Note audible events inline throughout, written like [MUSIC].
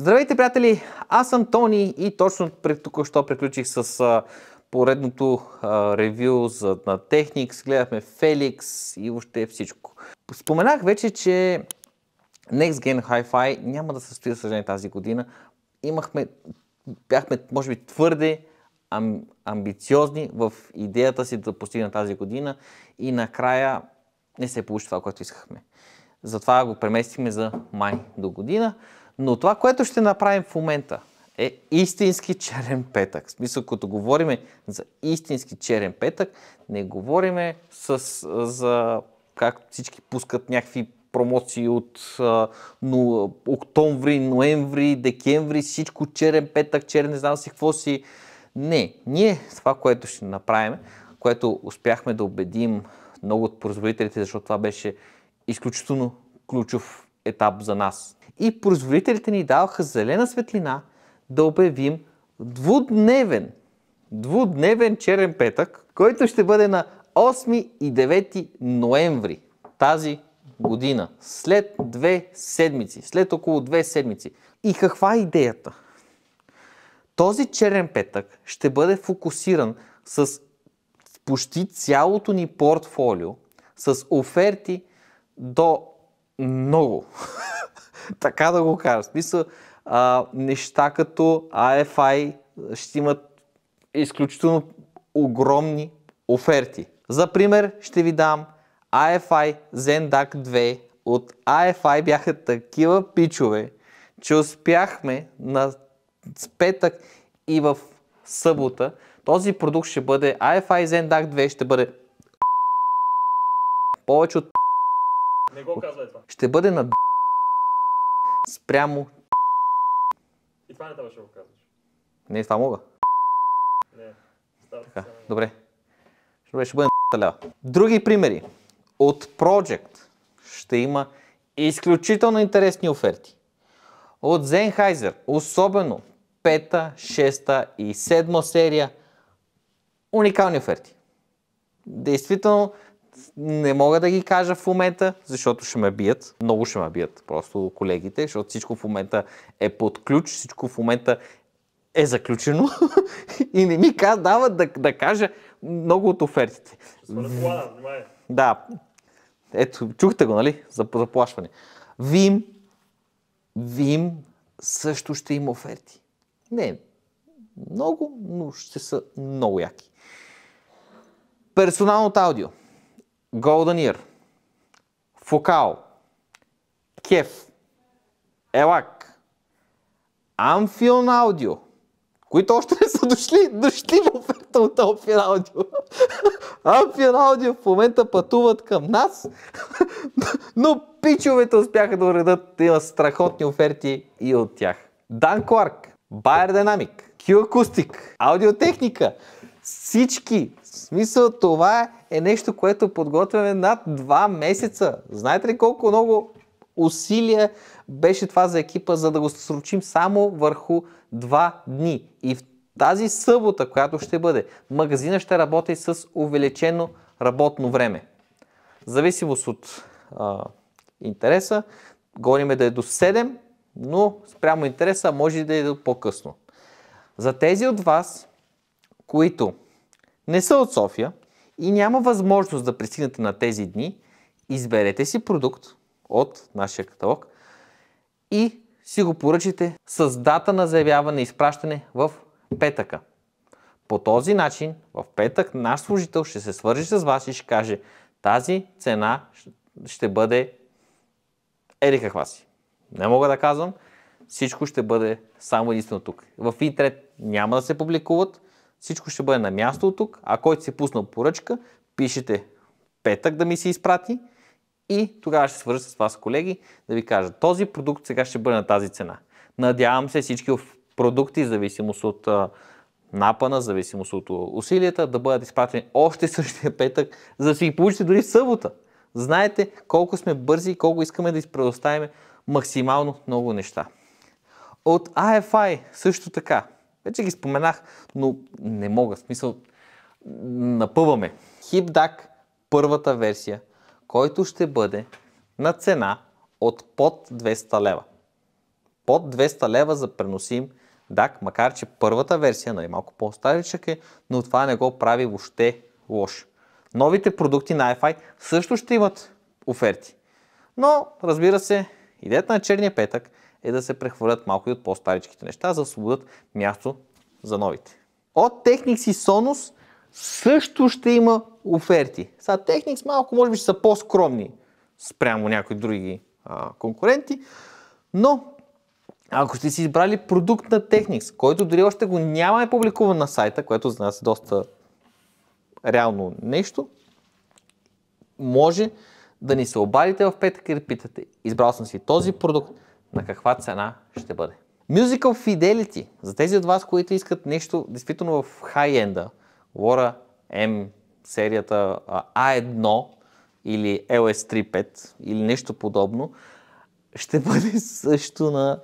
Здравейте, приятели! Аз съм Тони и точно тук що приключих с а, поредното а, ревю за, на Technics. Гледахме Felix и въобще всичко. Споменах вече, че Next Gen Hi-Fi няма да се стои за съжаление, тази година. Имахме, бяхме, може би, твърде ам, амбициозни в идеята си да постигна тази година и накрая не се получи това, което искахме. Затова го преместихме за май до година. Но това, което ще направим в момента, е истински черен петък. В смисъл, като говорим за истински черен петък, не говориме с, за как всички пускат някакви промоции от но, октомври, ноември, декември, всичко черен петък, черен не знам си какво си. Не, ние това, което ще направим, което успяхме да убедим много от производителите, защото това беше изключително ключов етап за нас и производителите ни даваха зелена светлина да обявим двудневен, двудневен черен петък, който ще бъде на 8 и 9 ноември тази година, след две седмици, след около две седмици. И каква е идеята? Този черен петък ще бъде фокусиран с почти цялото ни портфолио, с оферти до много. [LAUGHS] така да го кажа. Смисъл, а, неща като AFI ще имат изключително огромни оферти. За пример ще ви дам AFI Zendak 2 от AFI бяха такива пичове, че успяхме на петък и в събота. Този продукт ще бъде AFI Zendak 2, ще бъде повече от Не го казвай това. Ще бъде на спрямо И това не трябва да го казваш. Не, става мога. Не, става Така, само. добре. Ще бъде, ще бъде лява. Други примери. От Project ще има изключително интересни оферти. От Sennheiser, особено 5, 6 и 7 серия, уникални оферти. Действително, не мога да ги кажа в момента, защото ще ме бият. Много ще ме бият просто колегите, защото всичко в момента е под ключ, всичко в момента е заключено [LAUGHS] и не ми дават да, да кажа много от офертите. да. Ето, чухте го, нали? За заплашване. Вим, Вим също ще има оферти. Не много, но ще са много яки. Персоналното аудио. Golden Ear, Фокал, Кеф, Елак, Amphion Аудио, които още не са дошли, дошли в оферта от Amphion Audio. Amphion Audio в момента пътуват към нас, [LAUGHS] но пичовете успяха да уредат, има страхотни оферти и от тях. Дан Кларк, Байер Динамик, Q Acoustic, Аудиотехника, всички, смисъл това е нещо, което подготвяме над 2 месеца. Знаете ли колко много усилия беше това за екипа, за да го сручим само върху 2 дни. И в тази събота, която ще бъде, магазина ще работи с увеличено работно време. В зависимост от а, интереса, гониме да е до 7, но спрямо интереса може да е до по-късно. За тези от вас, които не са от София и няма възможност да пристигнете на тези дни, изберете си продукт от нашия каталог и си го поръчите с дата на заявяване и изпращане в петъка. По този начин в петък наш служител ще се свържи с вас и ще каже тази цена ще бъде ели каква си. Не мога да казвам, всичко ще бъде само единствено тук. В интернет няма да се публикуват всичко ще бъде на място от тук, а който си е пуснал поръчка, пишете петък да ми се изпрати и тогава ще свържа с вас колеги да ви кажа този продукт сега ще бъде на тази цена. Надявам се всички продукти, зависимост от напана, зависимост от усилията, да бъдат изпратени още същия петък, за да си ги получите дори в събота. Знаете колко сме бързи и колко искаме да изпредоставим максимално много неща. От IFI също така вече ги споменах, но не мога. В смисъл, напъваме. HipDuck, първата версия, който ще бъде на цена от под 200 лева. Под 200 лева за преносим DAC, макар че първата версия, нали, малко по-старичък е, но това не го прави въобще лош. Новите продукти на iFi също ще имат оферти. Но, разбира се, идете на черния петък, е да се прехвърлят малко и от по-старичките неща, за да освободят място за новите. От Technics и Sonos също ще има оферти. Сега Technics малко може би ще са по-скромни спрямо някои други а, конкуренти, но ако сте си избрали продукт на Technics, който дори още го няма е публикуван на сайта, което за нас е доста реално нещо, може да ни се обадите в петък и да питате, избрал съм си този продукт, на каква цена ще бъде. Musical Fidelity, за тези от вас, които искат нещо действително в хай-енда, говоря M серията A1 или LS35 или нещо подобно, ще бъде [LAUGHS] също на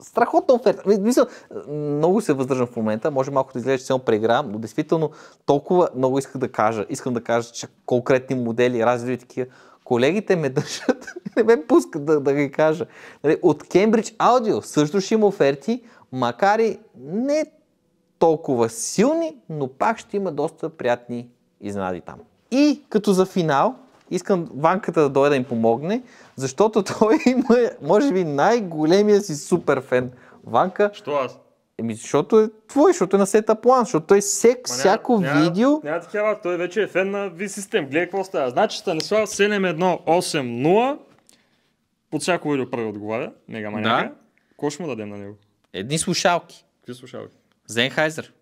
страхотна оферта. Мисля, много се въздържам в момента, може малко да изглежда, че само преигравам, но действително толкова много исках да кажа. Искам да кажа, че конкретни модели, разлики такива, колегите ме държат, [LAUGHS] не ме пускат да, да ги кажа. Нали, от Кембридж Аудио също ще има оферти, макар и не толкова силни, но пак ще има доста приятни изненади там. И като за финал, искам Ванката да дойде да им помогне, защото [LAUGHS] той има, може би, най-големия си супер фен Ванка. Що аз? Еми, защото е твой, защото е на сета план, защото той е сек, Ма, всяко няма, видео... Няма, няма такива той вече е фен на V-System, гледай какво става. Значи Станислав 7180 под всяко видео прави отговаря, мега маняка. Да. Кой ще му дадем на него? Едни слушалки. Какви слушалки? Зенхайзер.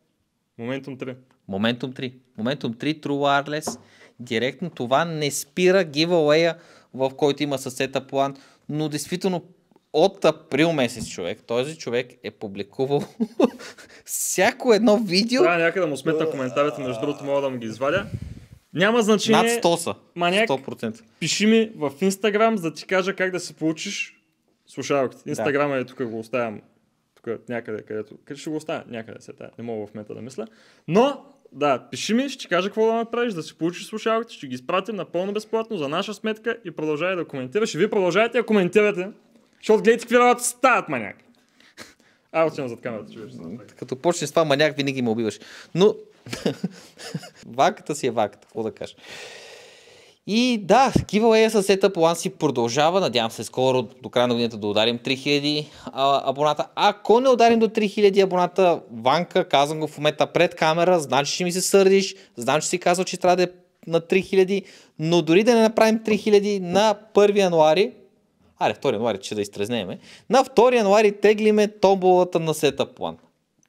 Моментум 3. Моментум 3. Моментум 3, True Wireless. Директно това не спира гивалея, в който има съсета план, но действително от април месец човек, този човек е публикувал [LAUGHS] всяко едно видео. Трябва някъде да му сметна коментарите, между другото мога да му ги извадя. Няма значение. Над 100 са. Маняк, 100%. пиши ми в Инстаграм, за да ти кажа как да се получиш слушалките. Инстаграм да. е тук го оставям. Тук някъде, където. Къде ще го оставя? Някъде се тая. Не мога в мета да мисля. Но, да, пиши ми, ще ти кажа какво да направиш, да си получиш слушалките, ще ги изпратим напълно безплатно за наша сметка и продължавай да коментираш. И вие продължавайте да коментирате, защото гледайте какви работи стават, маняк. А, отивам зад камерата, чуваш. Като почнеш с това, маняк винаги ме убиваш. Но [LAUGHS] ваката си е ваката, какво да кажа. И да, giveaway с сета One си продължава. Надявам се скоро до края на годината да ударим 3000 а, абоната. Ако не ударим до 3000 абоната, Ванка, казвам го в момента пред камера, знам, че ще ми се сърдиш, знам, че си казал, че трябва да е на 3000, но дори да не направим 3000 на 1 януари, Аре, 2 януари че да изтрезнеме. На 2 януари теглиме томболата на сета план.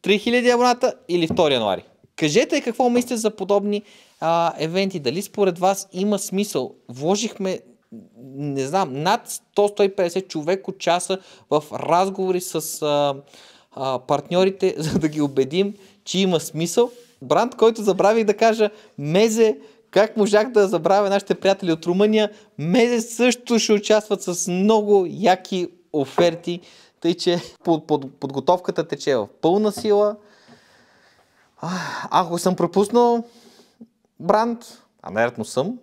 3000 абоната или 2 януари. Кажете какво мислите за подобни а, евенти. Дали според вас има смисъл? Вложихме не знам, над 100-150 човеко часа в разговори с а, а, партньорите, [LAUGHS] за да ги убедим, че има смисъл. Бранд, който забравих да кажа, Мезе как можах да забравя нашите приятели от Румъния? Мезе също ще участват с много яки оферти, тъй че под, под, подготовката тече в пълна сила. А, ако съм пропуснал бранд, а наверно съм,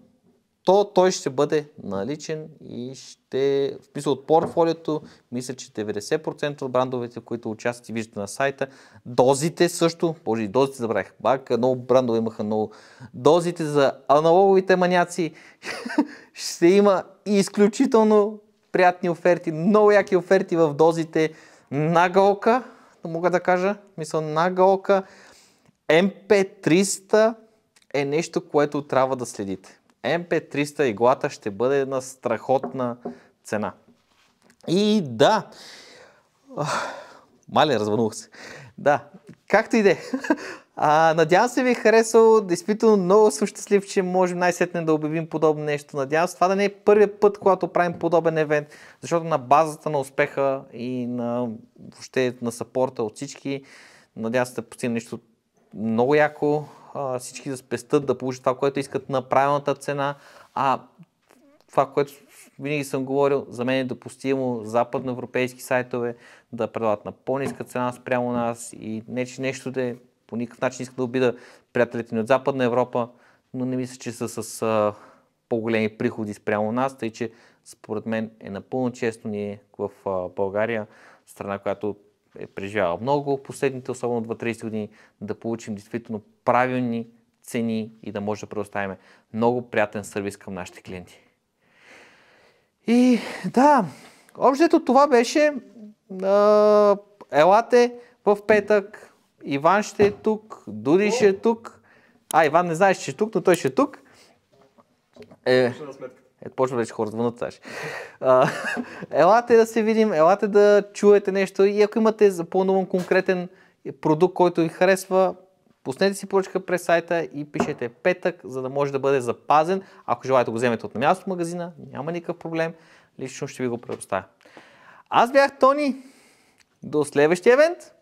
то той ще бъде наличен и ще, в смисъл от портфолиото, мисля, че 90% от брандовете, които участват и виждате на сайта, дозите също, боже и дозите забравих, Бак, много брандове имаха много, дозите за аналоговите маняци [LAUGHS] ще има изключително приятни оферти, много яки оферти в дозите на галка, мога да кажа, мисъл на галка, MP300 е нещо, което трябва да следите. MP300 иглата ще бъде на страхотна цена. И да, мале, развънувах се. Да, както и де. А, надявам се ви е харесало. Действително много съм щастлив, че можем най-сетне да обявим подобно нещо. Надявам се това да не е първият път, когато правим подобен евент, защото на базата на успеха и на, въобще на сапорта от всички, надявам се да постигнем нещо много яко а, всички да спестат, да получат това, което искат на правилната цена, а това, което винаги съм говорил, за мен е допустимо западноевропейски сайтове да предлагат на по-ниска цена спрямо нас и не, че нещо да е, по никакъв начин иска да обида приятелите ни от Западна Европа, но не мисля, че са с а, по-големи приходи спрямо нас, тъй че според мен е напълно честно ние в а, България, страна, която е преживявал много последните, особено 2 30 години, да получим действително правилни цени и да може да предоставим много приятен сервис към нашите клиенти. И да, общото това беше. елате в петък. Иван ще е тук, Дуди ще е тук. А, Иван не знаеш, че е тук, но той ще е тук. Е, ето почва вече хора звънат Саш. елате да се видим, елате да чуете нещо и ако имате за по-новен конкретен продукт, който ви харесва, Пуснете си поръчка през сайта и пишете петък, за да може да бъде запазен. Ако желаете го вземете от на място в магазина, няма никакъв проблем. Лично ще ви го предоставя. Аз бях Тони. До следващия евент!